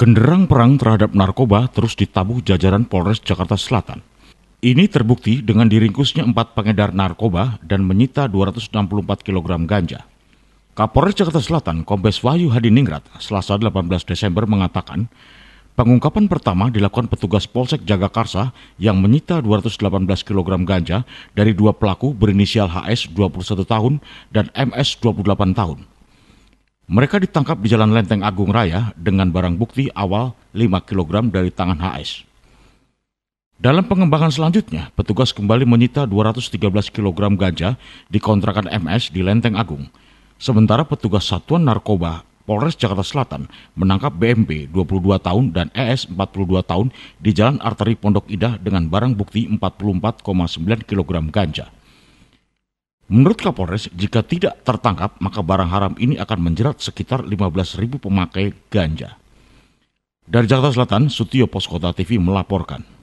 Genderang perang terhadap narkoba terus ditabuh jajaran Polres Jakarta Selatan. Ini terbukti dengan diringkusnya empat pengedar narkoba dan menyita 264 kg ganja. Kapolres Jakarta Selatan, Kombes Wahyu Hadiningrat, Selasa 18 Desember mengatakan, pengungkapan pertama dilakukan petugas Polsek Jagakarsa yang menyita 218 kg ganja dari dua pelaku berinisial HS 21 tahun dan MS 28 tahun. Mereka ditangkap di Jalan Lenteng Agung Raya dengan barang bukti awal 5 kg dari tangan HS. Dalam pengembangan selanjutnya, petugas kembali menyita 213 kg ganja di kontrakan MS di Lenteng Agung. Sementara petugas Satuan Narkoba Polres Jakarta Selatan menangkap BMP 22 tahun dan ES 42 tahun di Jalan Arteri Pondok Indah dengan barang bukti 44,9 kg ganja. Menurut Kapolres, jika tidak tertangkap, maka barang haram ini akan menjerat sekitar 15.000 pemakai ganja. Dari Jakarta Selatan, Sutio Poskota TV melaporkan.